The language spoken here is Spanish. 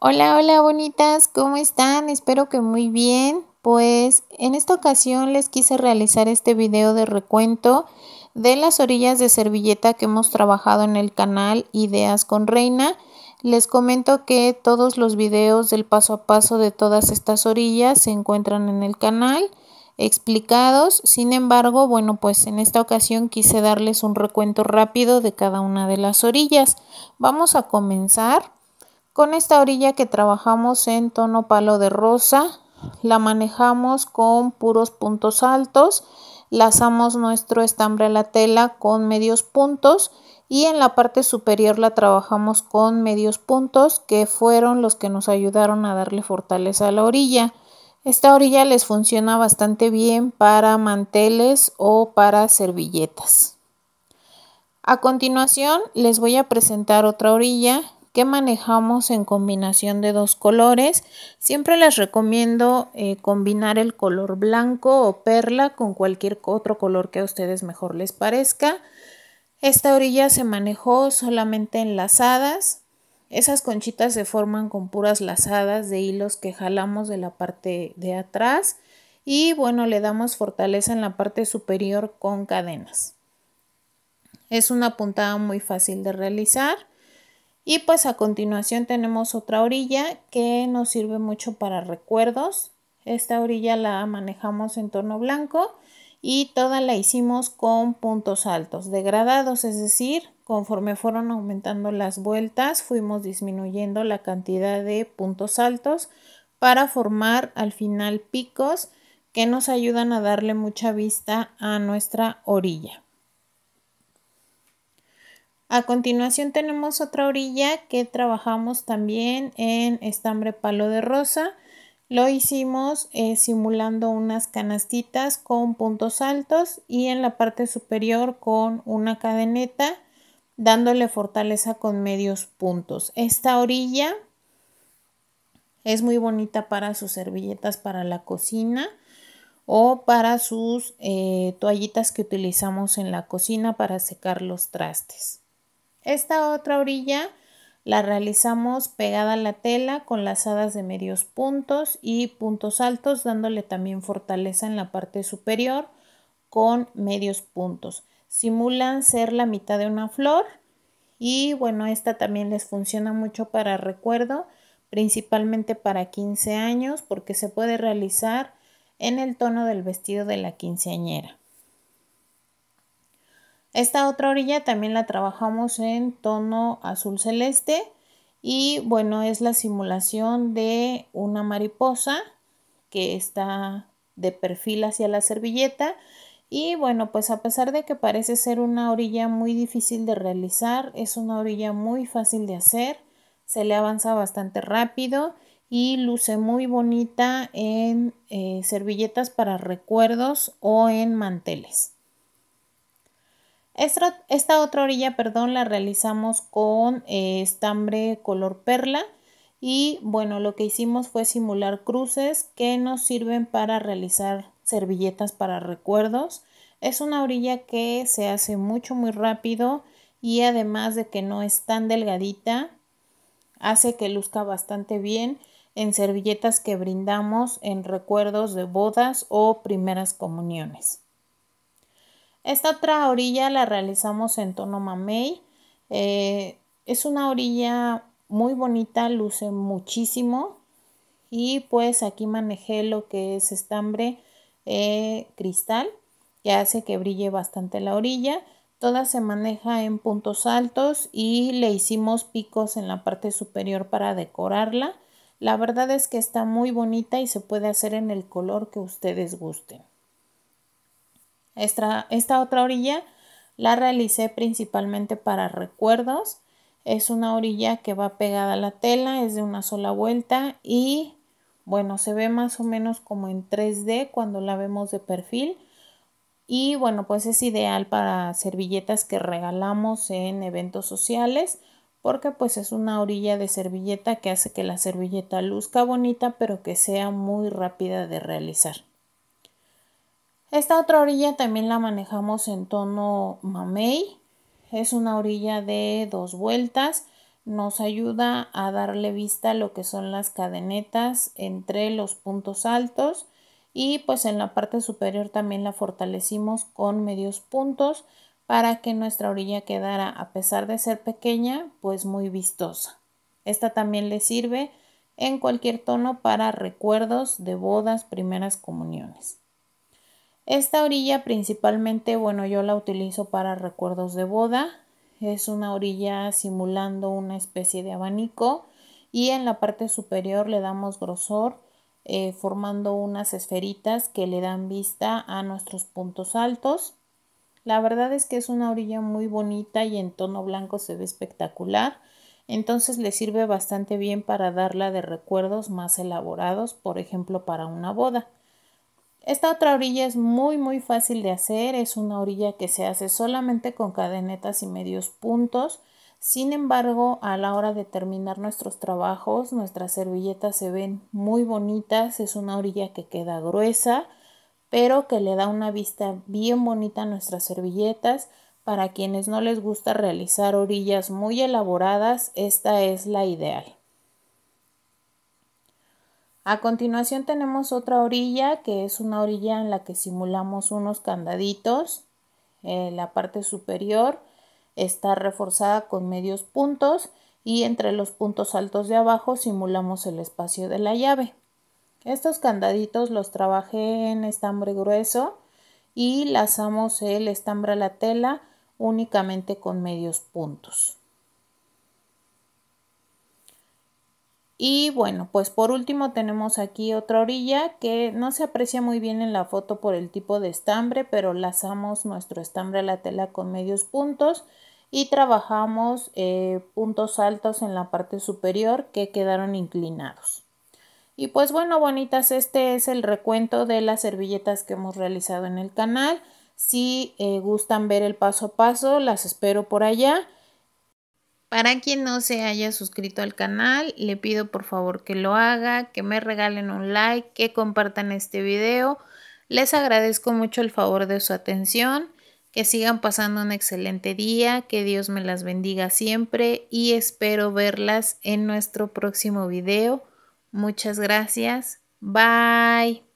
Hola, hola bonitas, ¿cómo están? Espero que muy bien. Pues en esta ocasión les quise realizar este video de recuento de las orillas de servilleta que hemos trabajado en el canal Ideas con Reina. Les comento que todos los videos del paso a paso de todas estas orillas se encuentran en el canal explicados. Sin embargo, bueno, pues en esta ocasión quise darles un recuento rápido de cada una de las orillas. Vamos a comenzar. Con esta orilla que trabajamos en tono palo de rosa, la manejamos con puros puntos altos, lazamos nuestro estambre a la tela con medios puntos y en la parte superior la trabajamos con medios puntos que fueron los que nos ayudaron a darle fortaleza a la orilla. Esta orilla les funciona bastante bien para manteles o para servilletas. A continuación les voy a presentar otra orilla que manejamos en combinación de dos colores. Siempre les recomiendo eh, combinar el color blanco o perla con cualquier otro color que a ustedes mejor les parezca. Esta orilla se manejó solamente en lazadas. Esas conchitas se forman con puras lazadas de hilos que jalamos de la parte de atrás y bueno, le damos fortaleza en la parte superior con cadenas. Es una puntada muy fácil de realizar. Y pues a continuación tenemos otra orilla que nos sirve mucho para recuerdos. Esta orilla la manejamos en tono blanco y toda la hicimos con puntos altos degradados, es decir, conforme fueron aumentando las vueltas fuimos disminuyendo la cantidad de puntos altos para formar al final picos que nos ayudan a darle mucha vista a nuestra orilla. A continuación tenemos otra orilla que trabajamos también en estambre palo de rosa. Lo hicimos eh, simulando unas canastitas con puntos altos y en la parte superior con una cadeneta dándole fortaleza con medios puntos. Esta orilla es muy bonita para sus servilletas para la cocina o para sus eh, toallitas que utilizamos en la cocina para secar los trastes. Esta otra orilla la realizamos pegada a la tela con lazadas de medios puntos y puntos altos dándole también fortaleza en la parte superior con medios puntos. Simulan ser la mitad de una flor y bueno, esta también les funciona mucho para recuerdo, principalmente para 15 años porque se puede realizar en el tono del vestido de la quinceañera. Esta otra orilla también la trabajamos en tono azul celeste y bueno, es la simulación de una mariposa que está de perfil hacia la servilleta y bueno, pues a pesar de que parece ser una orilla muy difícil de realizar, es una orilla muy fácil de hacer, se le avanza bastante rápido y luce muy bonita en eh, servilletas para recuerdos o en manteles. Esta, otra orilla, perdón, la realizamos con eh, estambre color perla y bueno, lo que hicimos fue simular cruces que nos sirven para realizar servilletas para recuerdos. Es una orilla que se hace mucho muy rápido y además de que no es tan delgadita, hace que luzca bastante bien en servilletas que brindamos en recuerdos de bodas o primeras comuniones. Esta otra orilla la realizamos en tono mamey. Eh, es una orilla muy bonita, luce muchísimo. Y pues aquí manejé lo que es estambre eh, cristal, que hace que brille bastante la orilla. Toda se maneja en puntos altos y le hicimos picos en la parte superior para decorarla. La verdad es que está muy bonita y se puede hacer en el color que ustedes gusten. Esta, otra orilla la realicé principalmente para recuerdos. Es una orilla que va pegada a la tela, es de una sola vuelta y bueno, se ve más o menos como en 3D cuando la vemos de perfil. Y bueno, pues es ideal para servilletas que regalamos en eventos sociales porque pues es una orilla de servilleta que hace que la servilleta luzca bonita pero que sea muy rápida de realizar. Esta otra orilla también la manejamos en tono mamey. Es una orilla de dos vueltas. Nos ayuda a darle vista a lo que son las cadenetas entre los puntos altos. Y pues en la parte superior también la fortalecimos con medios puntos para que nuestra orilla quedara, a pesar de ser pequeña, pues muy vistosa. Esta también le sirve en cualquier tono para recuerdos de bodas, primeras comuniones. Esta orilla principalmente, bueno, yo la utilizo para recuerdos de boda. Es una orilla simulando una especie de abanico y en la parte superior le damos grosor eh, formando unas esferitas que le dan vista a nuestros puntos altos. La verdad es que es una orilla muy bonita y en tono blanco se ve espectacular. Entonces le sirve bastante bien para darla de recuerdos más elaborados, por ejemplo para una boda. Esta otra orilla es muy muy fácil de hacer, es una orilla que se hace solamente con cadenetas y medios puntos. Sin embargo, a la hora de terminar nuestros trabajos, nuestras servilletas se ven muy bonitas, es una orilla que queda gruesa, pero que le da una vista bien bonita a nuestras servilletas. Para quienes no les gusta realizar orillas muy elaboradas, esta es la ideal. A continuación tenemos otra orilla que es una orilla en la que simulamos unos candaditos. Eh, la parte superior está reforzada con medios puntos y entre los puntos altos de abajo simulamos el espacio de la llave. Estos candaditos los trabajé en estambre grueso y lazamos el estambre a la tela únicamente con medios puntos. Y bueno, pues por último tenemos aquí otra orilla que no se aprecia muy bien en la foto por el tipo de estambre, pero lazamos nuestro estambre a la tela con medios puntos y trabajamos eh, puntos altos en la parte superior que quedaron inclinados. Y pues bueno, bonitas, este es el recuento de las servilletas que hemos realizado en el canal. Si eh, gustan ver el paso a paso, las espero por allá. Para quien no se haya suscrito al canal, le pido por favor que lo haga, que me regalen un like, que compartan este video. Les agradezco mucho el favor de su atención, que sigan pasando un excelente día, que Dios me las bendiga siempre y espero verlas en nuestro próximo video. Muchas gracias. Bye.